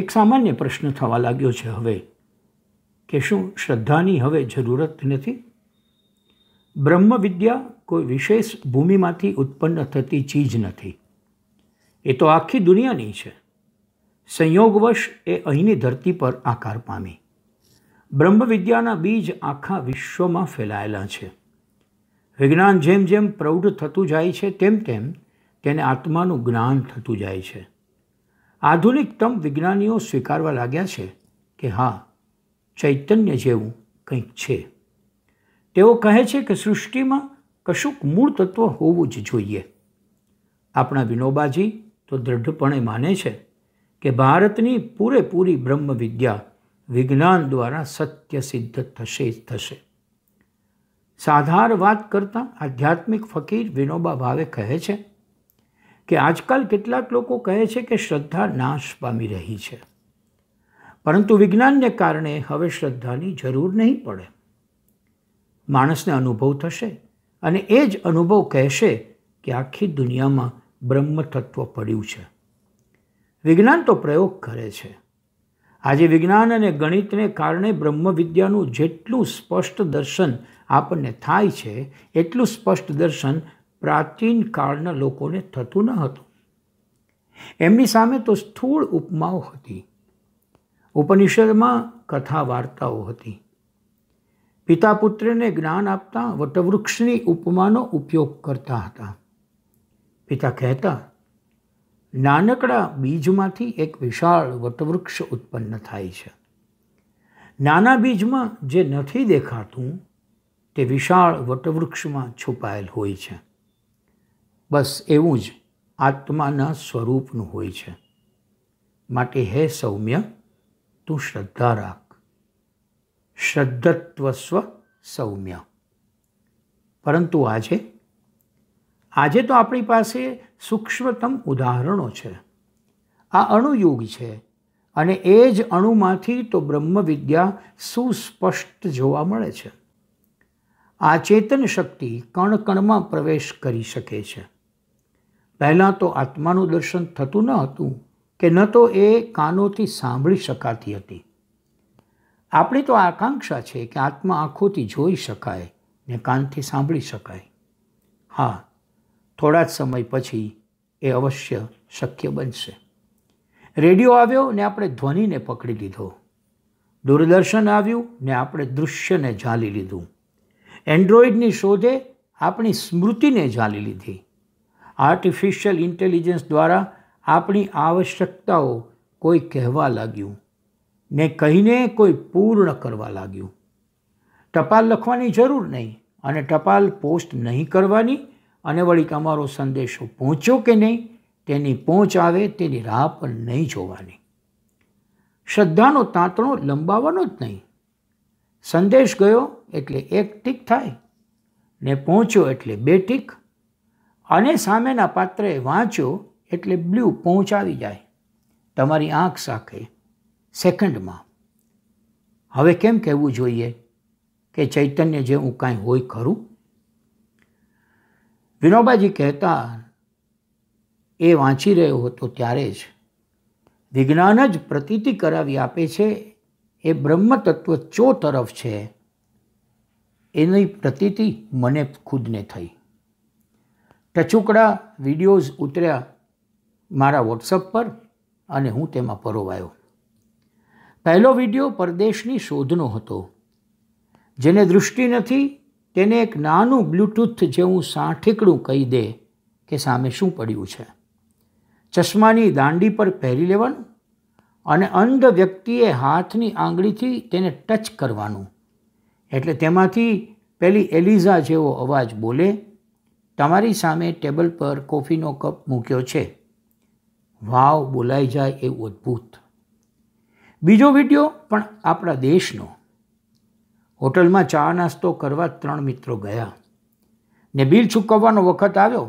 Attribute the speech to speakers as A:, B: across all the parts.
A: એક સામાન્ય પ્રશ્ન થવા લાગ્યો છે હવે કે શું શ્રદ્ધાની હવે જરૂરત નથી બ્રહ્મવિદ્યા કોઈ વિશેષ ભૂમિમાંથી ઉત્પન્ન થતી ચીજ નથી એ તો આખી દુનિયાની છે સંયોગવશ એ અહીંની ધરતી પર આકાર પામી બ્રહ્મવિદ્યાના બીજ આખા વિશ્વમાં ફેલાયેલા છે વિજ્ઞાન જેમ જેમ પ્રૌઢ થતું જાય છે તેમ તેમ તેને આત્માનું જ્ઞાન થતું જાય છે આધુનિકતમ વિજ્ઞાનીઓ સ્વીકારવા લાગ્યા છે કે હા ચૈતન્ય જેવું કંઈક છે તેઓ કહે છે કે સૃષ્ટિમાં કશુંક મૂળ તત્વ હોવું જ જોઈએ આપણા વિનોબાજી તો દૃઢપણે માને છે કે ભારતની પૂરેપૂરી બ્રહ્મવિદ્યા વિજ્ઞાન દ્વારા સત્ય સિદ્ધ થશે જ થશે સાધાર વાત કરતાં આધ્યાત્મિક ફકીર વિનોબા ભાવે કહે છે કે આજકાલ કેટલાક લોકો કહે છે કે શ્રદ્ધા નાશ પામી રહી છે પરંતુ વિજ્ઞાનને કારણે હવે શ્રદ્ધાની જરૂર નહીં પડે માણસને અનુભવ થશે અને એ જ અનુભવ કહેશે કે આખી દુનિયામાં બ્રહ્મ પડ્યું છે વિજ્ઞાન તો પ્રયોગ કરે છે આજે વિજ્ઞાન અને ગણિતને કારણે બ્રહ્મવિદ્યાનું જેટલું સ્પષ્ટ દર્શન આપણને થાય છે એટલું સ્પષ્ટ દર્શન પ્રાચીન કાળના લોકોને થતું ન હતું એમની સામે તો સ્થૂળ ઉપમાઓ હતી ઉપનિષદમાં કથા વાર્તાઓ હતી પિતા પુત્રને જ્ઞાન આપતા વટવૃક્ષની ઉપમાનો ઉપયોગ કરતા હતા પિતા કહેતા નાનકડા બીજમાંથી એક વિશાળ વટવૃક્ષ ઉત્પન્ન થાય છે નાના બીજમાં જે નથી દેખાતું તે વિશાળ વટવૃક્ષમાં છુપાયેલ હોય છે બસ એવું જ આત્માના સ્વરૂપનું હોય છે માટે હે સૌમ્ય તું શ્રદ્ધા રાખ શ્રદ્ધત્વ સૌમ્ય પરંતુ આજે આજે તો આપણી પાસે સૂક્ષ્મતમ ઉદાહરણો છે આ અણુયુગ છે અને એ જ અણુમાંથી તો બ્રહ્મવિદ્યા સુસ્પષ્ટ જોવા મળે છે આ ચેતન શક્તિ કણ કણમાં પ્રવેશ કરી શકે છે પહેલાં તો આત્માનું દર્શન થતું ન હતું કે ન તો એ કાનોથી સાંભળી શકાતી હતી આપણી તો આકાંક્ષા છે કે આત્મા આંખોથી જોઈ શકાય ને કાનથી સાંભળી શકાય હા થોડા જ સમય પછી એ અવશ્ય શક્ય બનશે રેડિયો આવ્યો ને આપણે ધ્વનિને પકડી લીધો દૂરદર્શન આવ્યું ને આપણે દૃશ્યને ઝાલી લીધું એન્ડ્રોઈડની શોધે આપણી સ્મૃતિને ઝાલી લીધી આર્ટિફિશિયલ ઇન્ટેલિજન્સ દ્વારા આપણી આવશ્યકતાઓ કોઈ કહેવા લાગ્યું ને કહીને કોઈ પૂર્ણ કરવા લાગ્યું ટપાલ લખવાની જરૂર નહીં અને ટપાલ પોસ્ટ નહીં કરવાની અને વળી તમારો સંદેશો પહોંચ્યો કે નહીં તેની પહોંચ આવે તેની રાહ પણ નહીં જોવાની શ્રદ્ધાનો તાંતણો લંબાવવાનો જ નહીં સંદેશ ગયો એટલે એક ટીક થાય ને પહોંચ્યો એટલે બે ટીક અને સામેના પાત્રે વાંચો એટલે બ્લુ પહોંચાવી જાય તમારી આંખ સાખે સેકન્ડમાં હવે કેમ કહેવું જોઈએ કે ચૈતન્ય જે હું કાંઈ હોય ખરું વિનોબાજી કહેતા એ વાંચી રહ્યો હતો ત્યારે જ વિજ્ઞાન જ પ્રતીતિ કરાવી આપે છે એ બ્રહ્મતત્વ ચો તરફ છે એની પ્રતીતિ મને ખુદને થઈ ટચુકડા વિડીયોઝ ઉતર્યા મારા વોટ્સઅપ પર અને હું તેમાં પરોવાયો પહેલો વિડીયો પરદેશની શોધનો હતો જેને દૃષ્ટિ નથી તેને એક નાનું બ્લૂટૂથ જેવું સાંઠીકડું કહી દે કે સામે શું પડ્યું છે ચશ્માની દાંડી પર પહેરી લેવાનું અને અંધ વ્યક્તિએ હાથની આંગળીથી તેને ટચ કરવાનું એટલે તેમાંથી પેલી એલિઝા જેવો અવાજ બોલે તમારી સામે ટેબલ પર કોફીનો કપ મૂક્યો છે વાવ બોલાઈ જાય એવું અદ્ભુત બીજો વિડીયો પણ આપણા દેશનો હોટલમાં ચા નાસ્તો કરવા ત્રણ મિત્રો ગયા ને બિલ ચૂકવવાનો વખત આવ્યો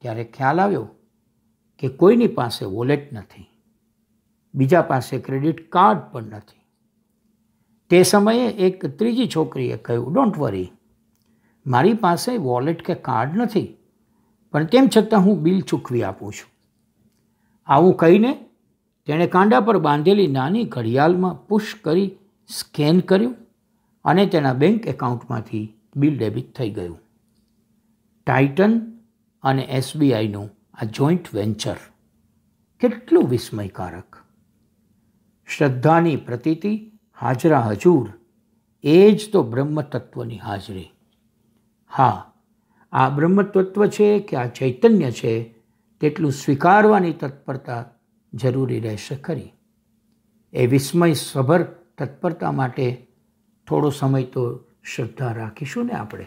A: ત્યારે ખ્યાલ આવ્યો કે કોઈની પાસે વોલેટ નથી બીજા પાસે ક્રેડિટ કાર્ડ પણ નથી તે સમયે એક ત્રીજી છોકરીએ કહ્યું ડોન્ટ વરી મારી પાસે વોલેટ કે કાર્ડ નથી પણ તેમ છતાં હું બિલ ચૂકવી આપું છું આવું કહીને તેણે કાંડા પર બાંધેલી નાની ઘડિયાળમાં પુશ કરી સ્કેન કર્યું અને તેના બેંક એકાઉન્ટમાંથી બિલ ડેબિટ થઈ ગયું ટાઇટન અને એસબીઆઈનું આ જોઈન્ટ વેન્ચર કેટલું વિસ્મયકારક શ્રદ્ધાની પ્રતીતિ હાજરા હજૂર એ જ તો બ્રહ્મતત્વની હાજરી હા આ બ્રહ્મતત્વ છે કે આ ચૈતન્ય છે તેટલું સ્વીકારવાની તત્પરતા જરૂરી રહેશે ખરી એ વિસ્મય સભર તત્પરતા માટે થોડો સમય તો શ્રદ્ધા રાખીશું ને આપણે